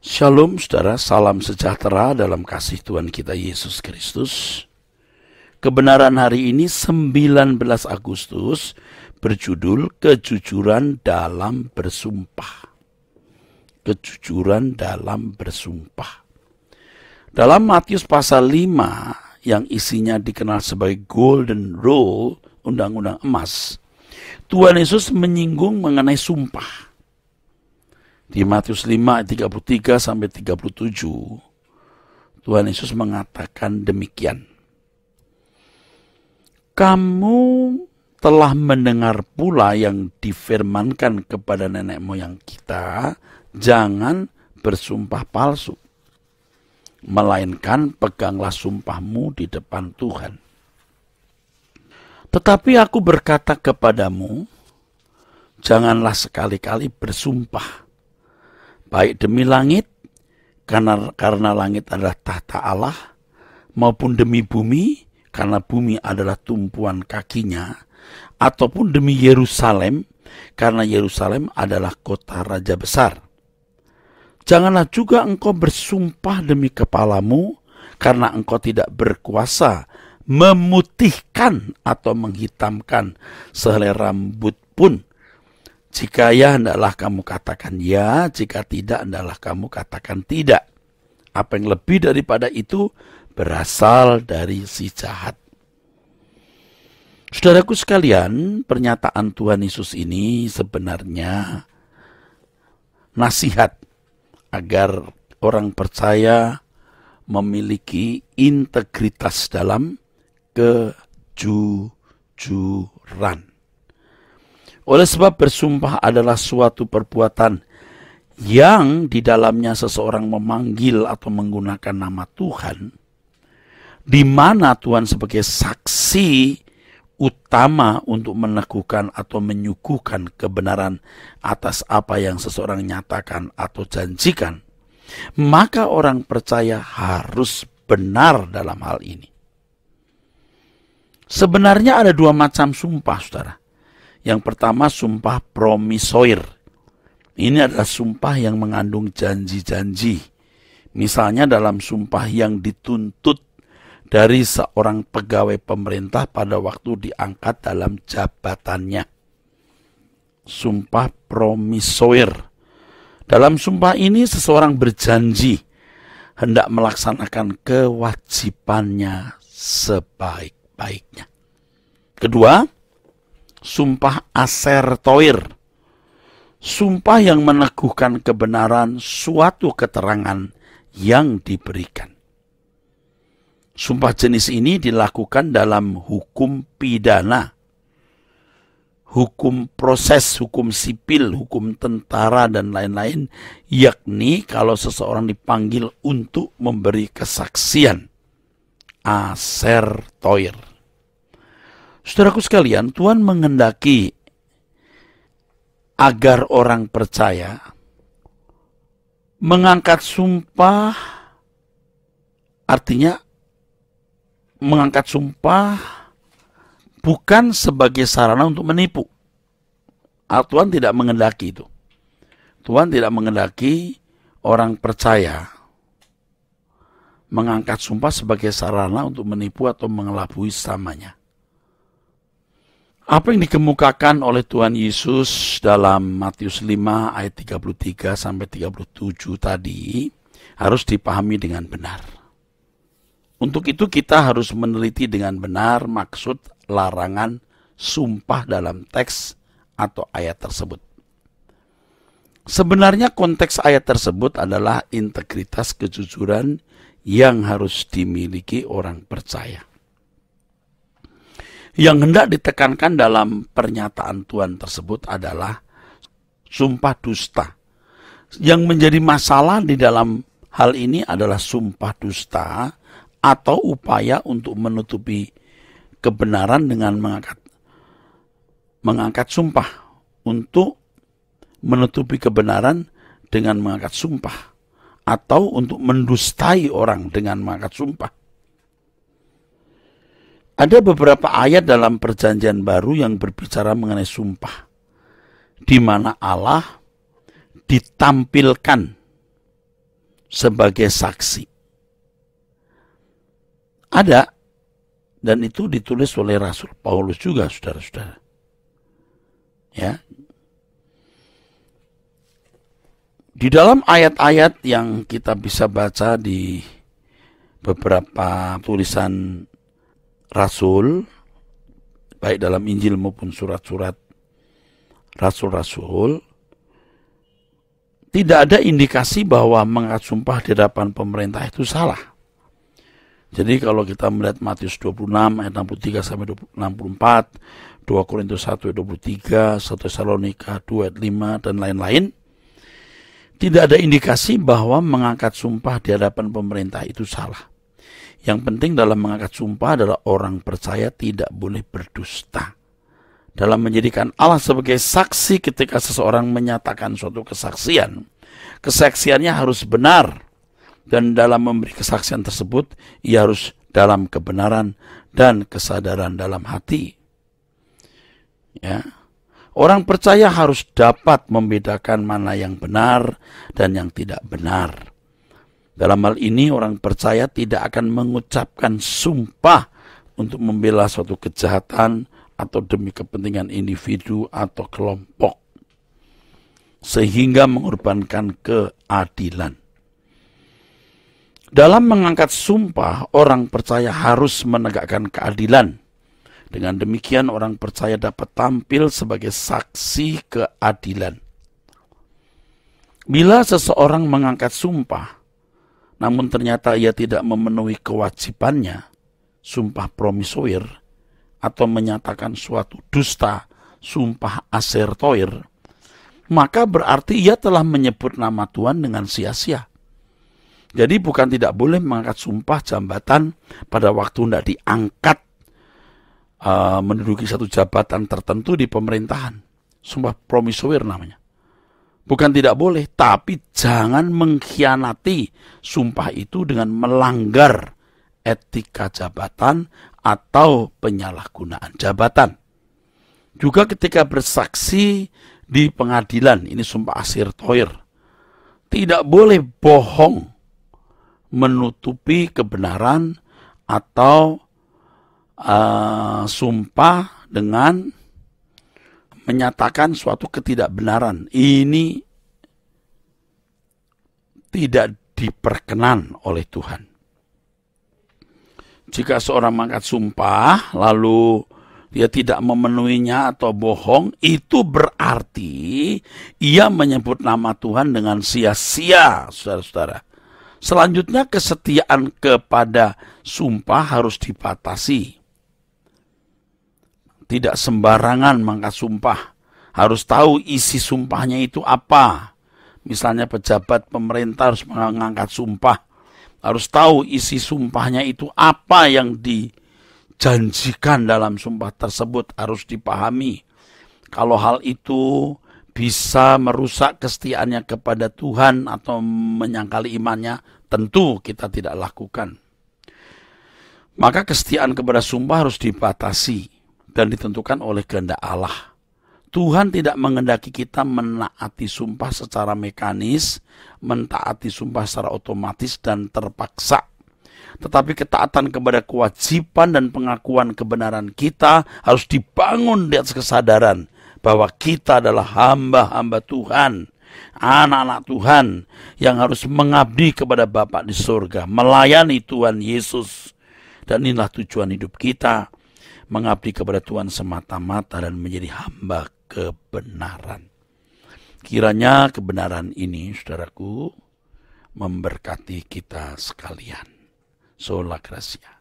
Shalom saudara, salam sejahtera dalam kasih Tuhan kita Yesus Kristus. Kebenaran hari ini 19 Agustus berjudul Kejujuran dalam bersumpah. Kejujuran dalam bersumpah. Dalam Matius pasal 5 yang isinya dikenal sebagai Golden Rule, undang-undang emas, Tuhan Yesus menyinggung mengenai sumpah di Matius 5 33 sampai 37 Tuhan Yesus mengatakan demikian. Kamu telah mendengar pula yang difirmankan kepada nenek moyang kita, jangan bersumpah palsu, melainkan peganglah sumpahmu di depan Tuhan. Tetapi aku berkata kepadamu, janganlah sekali-kali bersumpah baik demi langit karena karena langit adalah tahta Allah maupun demi bumi karena bumi adalah tumpuan kakinya ataupun demi Yerusalem karena Yerusalem adalah kota raja besar. Janganlah juga engkau bersumpah demi kepalamu karena engkau tidak berkuasa memutihkan atau menghitamkan sehelai rambut pun jika ya, hendaklah kamu katakan ya. Jika tidak, hendaklah kamu katakan tidak. Apa yang lebih daripada itu berasal dari si jahat. Saudaraku sekalian, pernyataan Tuhan Yesus ini sebenarnya nasihat agar orang percaya memiliki integritas dalam kejujuran. Oleh sebab bersumpah adalah suatu perbuatan yang di dalamnya seseorang memanggil atau menggunakan nama Tuhan, di mana Tuhan sebagai saksi utama untuk meneguhkan atau menyuguhkan kebenaran atas apa yang seseorang nyatakan atau janjikan, maka orang percaya harus benar dalam hal ini. Sebenarnya ada dua macam sumpah, saudara. Yang pertama sumpah promisoir. Ini adalah sumpah yang mengandung janji-janji. Misalnya dalam sumpah yang dituntut dari seorang pegawai pemerintah pada waktu diangkat dalam jabatannya. Sumpah promisoir. Dalam sumpah ini seseorang berjanji hendak melaksanakan kewajibannya sebaik-baiknya. Kedua, sumpah aser toir, sumpah yang meneguhkan kebenaran suatu keterangan yang diberikan. Sumpah jenis ini dilakukan dalam hukum pidana, hukum proses, hukum sipil, hukum tentara, dan lain-lain, yakni kalau seseorang dipanggil untuk memberi kesaksian. Aser Toir. Saudaraku sekalian, Tuhan mengendaki agar orang percaya mengangkat sumpah artinya mengangkat sumpah bukan sebagai sarana untuk menipu. Ah, Tuhan tidak mengendaki itu. Tuhan tidak mengendaki orang percaya mengangkat sumpah sebagai sarana untuk menipu atau mengelabui samanya. Apa yang dikemukakan oleh Tuhan Yesus dalam Matius 5 ayat 33 sampai 37 tadi harus dipahami dengan benar. Untuk itu kita harus meneliti dengan benar maksud larangan sumpah dalam teks atau ayat tersebut. Sebenarnya konteks ayat tersebut adalah integritas kejujuran yang harus dimiliki orang percaya. Yang hendak ditekankan dalam pernyataan Tuhan tersebut adalah sumpah dusta. Yang menjadi masalah di dalam hal ini adalah sumpah dusta atau upaya untuk menutupi kebenaran dengan mengangkat mengangkat sumpah untuk menutupi kebenaran dengan mengangkat sumpah atau untuk mendustai orang dengan mengangkat sumpah ada beberapa ayat dalam Perjanjian Baru yang berbicara mengenai sumpah, di mana Allah ditampilkan sebagai saksi. Ada, dan itu ditulis oleh Rasul Paulus juga, saudara-saudara. Ya, di dalam ayat-ayat yang kita bisa baca di beberapa tulisan rasul baik dalam Injil maupun surat-surat rasul-rasul tidak ada indikasi bahwa mengangkat sumpah di hadapan pemerintah itu salah. Jadi kalau kita melihat Matius 26 ayat 63 sampai 64, 2 Korintus 1 ayat 23, 1 Tesalonika 2 ayat 5 dan lain-lain, tidak ada indikasi bahwa mengangkat sumpah di hadapan pemerintah itu salah. Yang penting dalam mengangkat sumpah adalah orang percaya tidak boleh berdusta. Dalam menjadikan Allah sebagai saksi ketika seseorang menyatakan suatu kesaksian, kesaksiannya harus benar. Dan dalam memberi kesaksian tersebut, ia harus dalam kebenaran dan kesadaran dalam hati. Ya. Orang percaya harus dapat membedakan mana yang benar dan yang tidak benar dalam hal ini orang percaya tidak akan mengucapkan sumpah untuk membela suatu kejahatan atau demi kepentingan individu atau kelompok sehingga mengorbankan keadilan. Dalam mengangkat sumpah, orang percaya harus menegakkan keadilan. Dengan demikian orang percaya dapat tampil sebagai saksi keadilan. Bila seseorang mengangkat sumpah, namun ternyata ia tidak memenuhi kewajibannya, sumpah promisoir, atau menyatakan suatu dusta, sumpah asertoir, maka berarti ia telah menyebut nama Tuhan dengan sia-sia. Jadi bukan tidak boleh mengangkat sumpah jambatan pada waktu tidak diangkat uh, menduduki satu jabatan tertentu di pemerintahan. Sumpah promisoir namanya. Bukan tidak boleh, tapi jangan mengkhianati sumpah itu dengan melanggar etika jabatan atau penyalahgunaan jabatan. Juga ketika bersaksi di pengadilan, ini sumpah asir toir, tidak boleh bohong menutupi kebenaran atau uh, sumpah dengan menyatakan suatu ketidakbenaran. Ini tidak diperkenan oleh Tuhan. Jika seorang mengangkat sumpah lalu dia tidak memenuhinya atau bohong, itu berarti ia menyebut nama Tuhan dengan sia-sia, saudara-saudara. Selanjutnya kesetiaan kepada sumpah harus dibatasi. Tidak sembarangan mengangkat sumpah. Harus tahu isi sumpahnya itu apa. Misalnya pejabat pemerintah harus mengangkat sumpah. Harus tahu isi sumpahnya itu apa yang dijanjikan dalam sumpah tersebut harus dipahami. Kalau hal itu bisa merusak kesetiaannya kepada Tuhan atau menyangkal imannya, tentu kita tidak lakukan. Maka kesetiaan kepada sumpah harus dibatasi dan ditentukan oleh kehendak Allah. Tuhan tidak mengendaki kita menaati sumpah secara mekanis, mentaati sumpah secara otomatis dan terpaksa. Tetapi ketaatan kepada kewajiban dan pengakuan kebenaran kita harus dibangun di atas kesadaran bahwa kita adalah hamba-hamba Tuhan, anak-anak Tuhan yang harus mengabdi kepada Bapa di surga, melayani Tuhan Yesus. Dan inilah tujuan hidup kita mengabdi kepada Tuhan semata-mata dan menjadi hamba kebenaran. Kiranya kebenaran ini, saudaraku, memberkati kita sekalian. Sola Gracia.